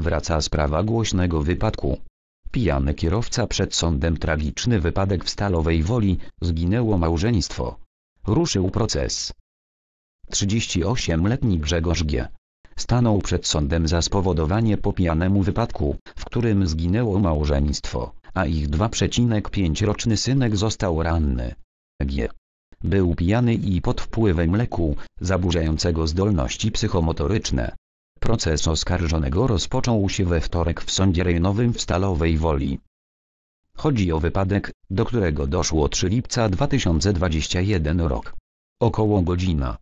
Wraca sprawa głośnego wypadku. Pijany kierowca przed sądem tragiczny wypadek w Stalowej Woli, zginęło małżeństwo. Ruszył proces. 38-letni Grzegorz G. Stanął przed sądem za spowodowanie po pijanemu wypadku, w którym zginęło małżeństwo, a ich 2,5-roczny synek został ranny. G. Był pijany i pod wpływem leku, zaburzającego zdolności psychomotoryczne. Proces oskarżonego rozpoczął się we wtorek w sądzie rejonowym w Stalowej Woli. Chodzi o wypadek, do którego doszło 3 lipca 2021 rok. Około godzina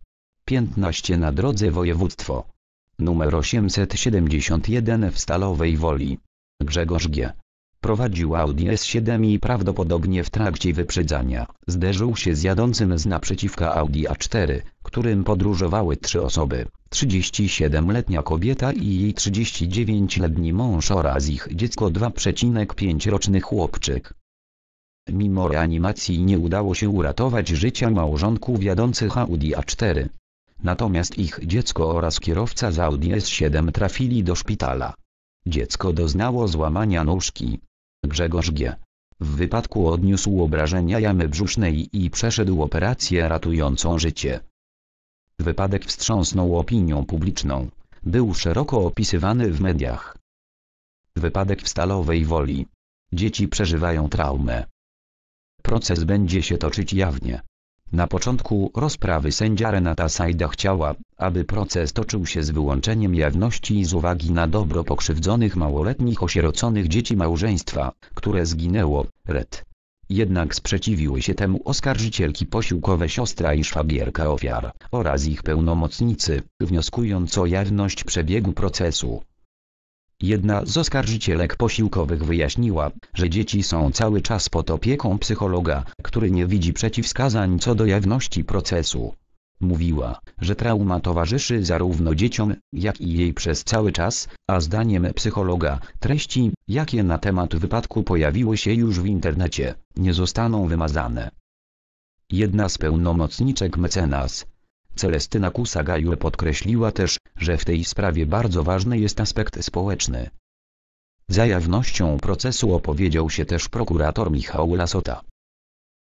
15 na drodze województwo. Numer 871 w Stalowej Woli. Grzegorz G. Prowadził Audi S7 i prawdopodobnie w trakcie wyprzedzania zderzył się z jadącym z naprzeciwka Audi A4, którym podróżowały trzy osoby. 37-letnia kobieta i jej 39-letni mąż oraz ich dziecko 2,5-roczny chłopczyk. Mimo reanimacji nie udało się uratować życia małżonków jadących Audi A4. Natomiast ich dziecko oraz kierowca z Audi S7 trafili do szpitala. Dziecko doznało złamania nóżki, Grzegorz G. W wypadku odniósł obrażenia jamy brzusznej i przeszedł operację ratującą życie. Wypadek wstrząsnął opinią publiczną. Był szeroko opisywany w mediach. Wypadek w Stalowej Woli. Dzieci przeżywają traumę. Proces będzie się toczyć jawnie. Na początku rozprawy sędzia Renata Sajda chciała, aby proces toczył się z wyłączeniem jawności z uwagi na dobro pokrzywdzonych małoletnich osieroconych dzieci małżeństwa, które zginęło, red. Jednak sprzeciwiły się temu oskarżycielki posiłkowe siostra i szwabierka ofiar, oraz ich pełnomocnicy, wnioskując o jawność przebiegu procesu. Jedna z oskarżycielek posiłkowych wyjaśniła, że dzieci są cały czas pod opieką psychologa, który nie widzi przeciwwskazań co do jawności procesu. Mówiła, że trauma towarzyszy zarówno dzieciom, jak i jej przez cały czas, a zdaniem psychologa, treści, jakie na temat wypadku pojawiły się już w internecie, nie zostaną wymazane. Jedna z pełnomocniczek mecenas, Celestyna Kusa-Gajur podkreśliła też, że w tej sprawie bardzo ważny jest aspekt społeczny. Za jawnością procesu opowiedział się też prokurator Michał Lasota.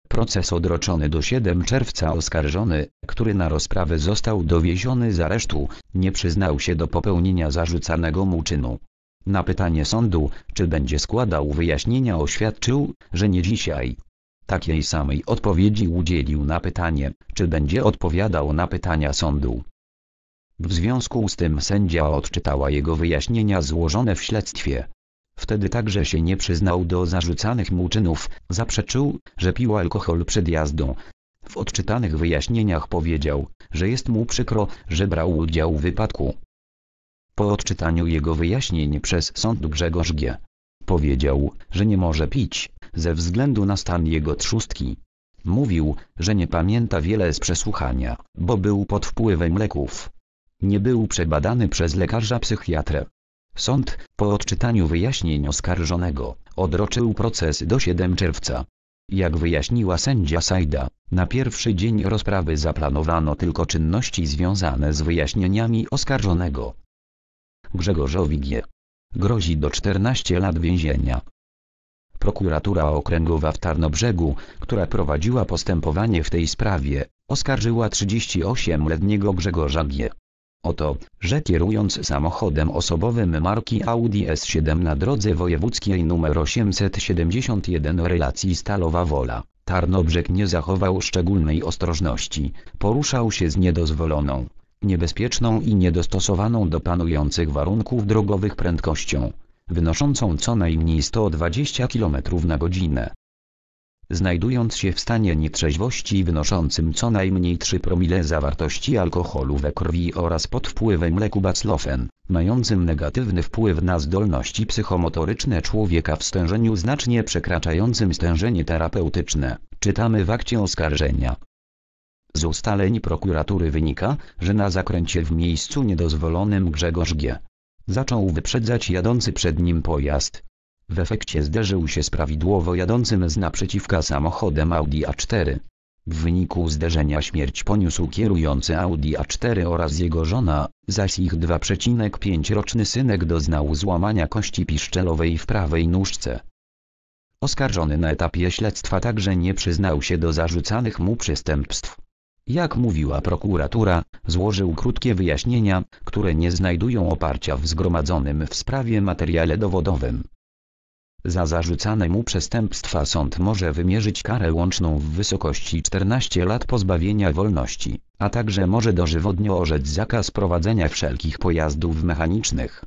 Proces odroczony do 7 czerwca oskarżony, który na rozprawę został dowieziony z aresztu, nie przyznał się do popełnienia zarzucanego mu czynu. Na pytanie sądu, czy będzie składał wyjaśnienia oświadczył, że nie dzisiaj. Takiej samej odpowiedzi udzielił na pytanie, czy będzie odpowiadał na pytania sądu. W związku z tym sędzia odczytała jego wyjaśnienia złożone w śledztwie. Wtedy także się nie przyznał do zarzucanych mu czynów, zaprzeczył, że pił alkohol przed jazdą. W odczytanych wyjaśnieniach powiedział, że jest mu przykro, że brał udział w wypadku. Po odczytaniu jego wyjaśnień przez sąd Grzegorz G. powiedział, że nie może pić, ze względu na stan jego trzustki. Mówił, że nie pamięta wiele z przesłuchania, bo był pod wpływem leków. Nie był przebadany przez lekarza psychiatrę. Sąd, po odczytaniu wyjaśnień oskarżonego, odroczył proces do 7 czerwca. Jak wyjaśniła sędzia Sajda, na pierwszy dzień rozprawy zaplanowano tylko czynności związane z wyjaśnieniami oskarżonego. Grzegorzowi G. grozi do 14 lat więzienia. Prokuratura Okręgowa w Tarnobrzegu, która prowadziła postępowanie w tej sprawie, oskarżyła 38-letniego Grzegorza G. O to, że kierując samochodem osobowym marki Audi S7 na drodze wojewódzkiej nr 871 relacji Stalowa Wola, Tarnobrzeg nie zachował szczególnej ostrożności, poruszał się z niedozwoloną, niebezpieczną i niedostosowaną do panujących warunków drogowych prędkością wynoszącą co najmniej 120 km na godzinę. Znajdując się w stanie nietrzeźwości wynoszącym co najmniej 3 promile zawartości alkoholu we krwi oraz pod wpływem leku baclofen, mającym negatywny wpływ na zdolności psychomotoryczne człowieka w stężeniu znacznie przekraczającym stężenie terapeutyczne, czytamy w akcie oskarżenia. Z ustaleń prokuratury wynika, że na zakręcie w miejscu niedozwolonym Grzegorz G zaczął wyprzedzać jadący przed nim pojazd. W efekcie zderzył się z prawidłowo jadącym z naprzeciwka samochodem Audi A4. W wyniku zderzenia śmierć poniósł kierujący Audi A4 oraz jego żona, zaś ich 2,5-roczny synek doznał złamania kości piszczelowej w prawej nóżce. Oskarżony na etapie śledztwa także nie przyznał się do zarzucanych mu przestępstw. Jak mówiła prokuratura, złożył krótkie wyjaśnienia, które nie znajdują oparcia w zgromadzonym w sprawie materiale dowodowym. Za zarzucane mu przestępstwa sąd może wymierzyć karę łączną w wysokości 14 lat pozbawienia wolności, a także może dożywotnio orzec zakaz prowadzenia wszelkich pojazdów mechanicznych.